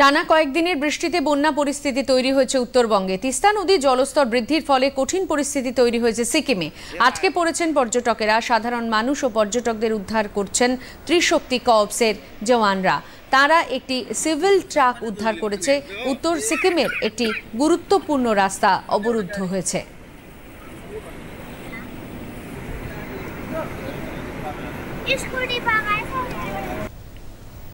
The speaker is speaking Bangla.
টানা কয়েকদিনের বৃষ্টিতে বন্যা পরিস্থিতি তৈরি হয়েছে উত্তরবঙ্গে তিস্তা নদী জলস্তর বৃদ্ধির ফলে কঠিন পরিস্থিতি তৈরি হয়েছে সিকিমে আটকে পড়েছেন পর্যটকেরা সাধারণ মানুষ ও পর্যটকদের উদ্ধার করছেন ত্রিশক্তি কপসের জওয়ানরা তারা একটি সিভিল ট্রাক উদ্ধার করেছে উত্তর সিকিমের একটি গুরুত্বপূর্ণ রাস্তা অবরুদ্ধ হয়েছে